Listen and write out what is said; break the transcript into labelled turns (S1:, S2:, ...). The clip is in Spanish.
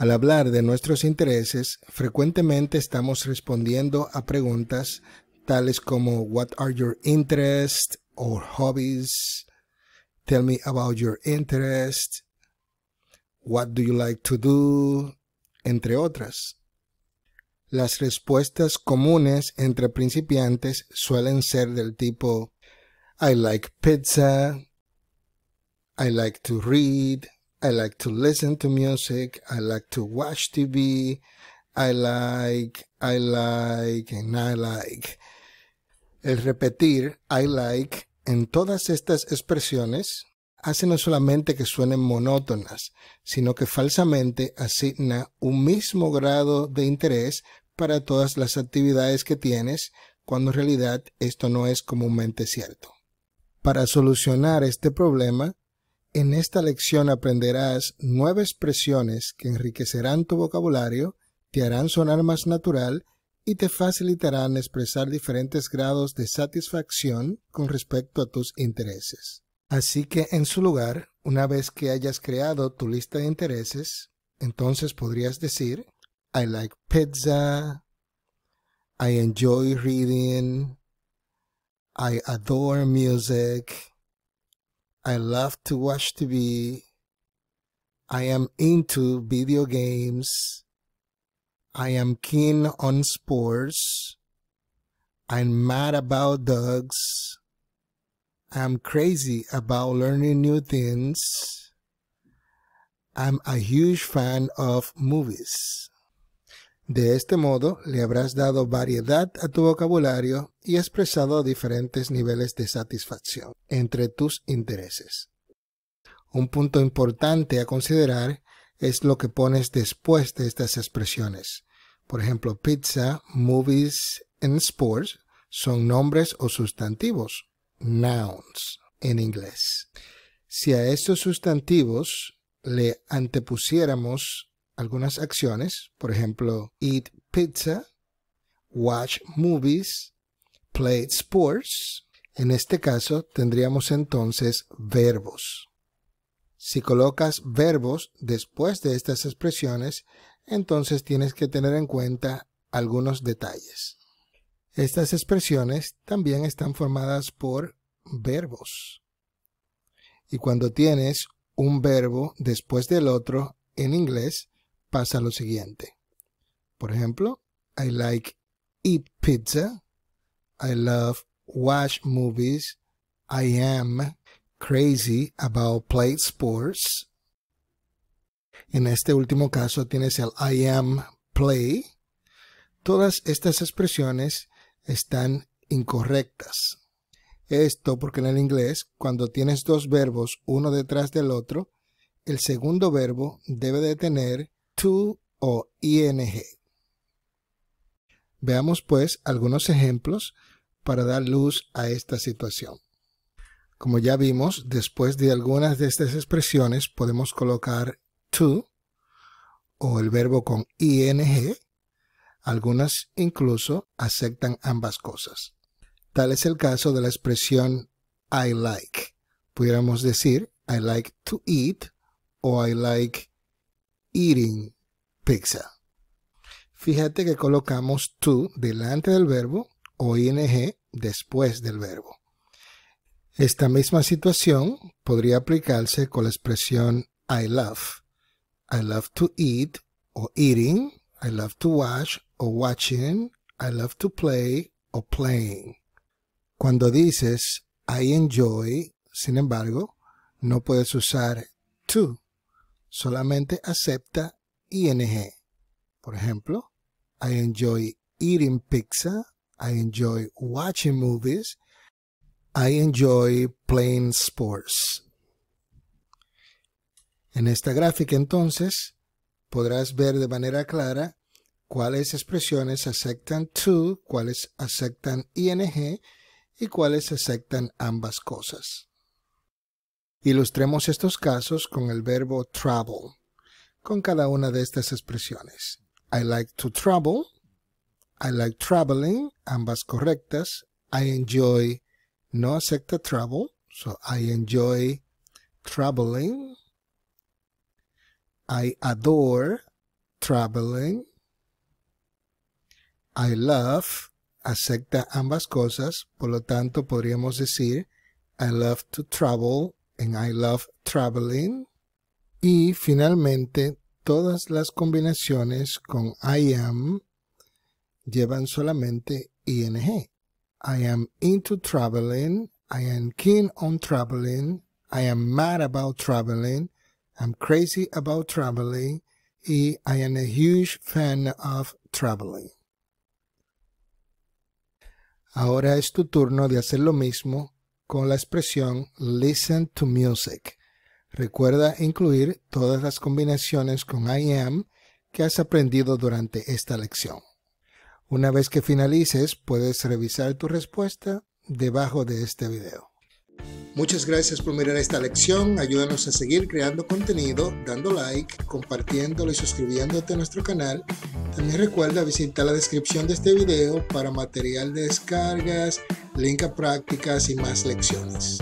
S1: Al hablar de nuestros intereses, frecuentemente estamos respondiendo a preguntas tales como What are your interests? or hobbies? Tell me about your interests. What do you like to do? entre otras. Las respuestas comunes entre principiantes suelen ser del tipo I like pizza, I like to read, I like to listen to music. I like to watch TV. I like, I like, and I like. El repetir I like en todas estas expresiones hace no solamente que suenen monótonas, sino que falsamente asigna un mismo grado de interés para todas las actividades que tienes, cuando en realidad esto no es comúnmente cierto. Para solucionar este problema, en esta lección aprenderás nueve expresiones que enriquecerán tu vocabulario, te harán sonar más natural y te facilitarán expresar diferentes grados de satisfacción con respecto a tus intereses. Así que en su lugar, una vez que hayas creado tu lista de intereses, entonces podrías decir, I like pizza, I enjoy reading, I adore music, I love to watch TV. I am into video games. I am keen on sports. I'm mad about dogs. I'm crazy about learning new things. I'm a huge fan of movies. De este modo, le habrás dado variedad a tu vocabulario y expresado diferentes niveles de satisfacción entre tus intereses. Un punto importante a considerar es lo que pones después de estas expresiones. Por ejemplo, pizza, movies and sports son nombres o sustantivos, nouns en inglés. Si a estos sustantivos le antepusiéramos algunas acciones, por ejemplo, eat pizza, watch movies, play sports. En este caso tendríamos entonces verbos. Si colocas verbos después de estas expresiones, entonces tienes que tener en cuenta algunos detalles. Estas expresiones también están formadas por verbos. Y cuando tienes un verbo después del otro en inglés, pasa lo siguiente. Por ejemplo, I like eat pizza. I love watch movies. I am crazy about play sports. En este último caso tienes el I am play. Todas estas expresiones están incorrectas. Esto porque en el inglés, cuando tienes dos verbos uno detrás del otro, el segundo verbo debe de tener to o ing. Veamos pues algunos ejemplos para dar luz a esta situación. Como ya vimos, después de algunas de estas expresiones podemos colocar to o el verbo con ing. Algunas incluso aceptan ambas cosas. Tal es el caso de la expresión I like. Pudiéramos decir I like to eat o I like eating pizza. Fíjate que colocamos to delante del verbo o ing después del verbo. Esta misma situación podría aplicarse con la expresión I love. I love to eat o eating. I love to watch o watching. I love to play o playing. Cuando dices I enjoy, sin embargo, no puedes usar to solamente acepta ING. Por ejemplo, I enjoy eating pizza, I enjoy watching movies, I enjoy playing sports. En esta gráfica entonces podrás ver de manera clara cuáles expresiones aceptan to, cuáles aceptan ing y cuáles aceptan ambas cosas. Ilustremos estos casos con el verbo travel, con cada una de estas expresiones. I like to travel, I like traveling, ambas correctas. I enjoy, no acepta travel, so I enjoy traveling. I adore traveling. I love, acepta ambas cosas, por lo tanto podríamos decir I love to travel And I Love Traveling. Y finalmente, todas las combinaciones con I am llevan solamente ing. I am into traveling, I am keen on traveling, I am mad about traveling, I'm crazy about traveling y I am a huge fan of traveling. Ahora es tu turno de hacer lo mismo con la expresión Listen to Music. Recuerda incluir todas las combinaciones con I am que has aprendido durante esta lección. Una vez que finalices, puedes revisar tu respuesta debajo de este video. Muchas gracias por mirar esta lección. Ayúdanos a seguir creando contenido, dando like, compartiéndolo y suscribiéndote a nuestro canal. También recuerda visitar la descripción de este video para material de descargas, linka prácticas y más lecciones.